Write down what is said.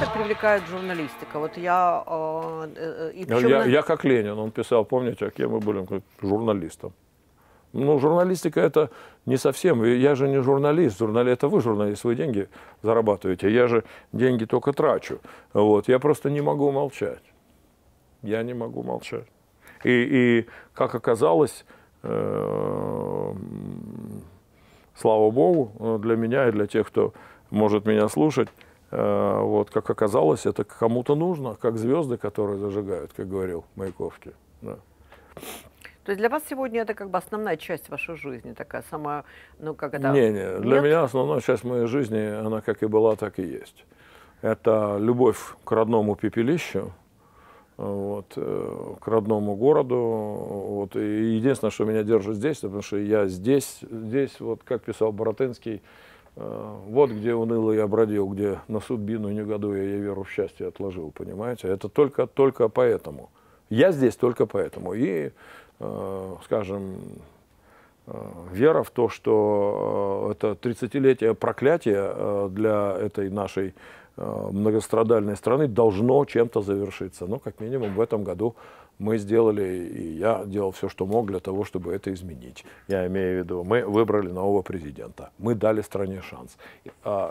так привлекает журналистика? Вот я... А, э, э, и почему... я, я как Ленин, он писал, помните, а кем мы были? журналистом. Ну, журналистика это не совсем. Я же не журналист. Журнали это вы журналист, вы деньги зарабатываете. Я же деньги только трачу. Вот. Я просто не могу молчать. Я не могу молчать. И, и как оказалось, э, слава богу, э, для меня и для тех, кто может меня слушать, Э, вот, как оказалось, это кому-то нужно, как звезды, которые зажигают, как говорил Маяковский. Да. То есть для вас сегодня это как бы основная часть вашей жизни, такая самая, ну как это... Не, не, для Нет? меня основная часть моей жизни, она как и была, так и есть. Это любовь к родному пепелищу, вот, э, к родному городу. Вот. И единственное, что меня держит здесь, потому что я здесь, здесь, вот как писал Боротынский, Э, вот где уныло я бродил, где на судьбину негодуя я веру в счастье отложил, понимаете? Это только, только поэтому. Я здесь только поэтому. И, э, скажем, Э, вера в то, что э, это 30-летие проклятия э, для этой нашей многострадальной страны должно чем-то завершиться. Но ну, как минимум в этом году мы сделали, и я делал все, что мог для того, чтобы это изменить. Я имею в виду, мы выбрали нового президента, мы дали стране шанс. А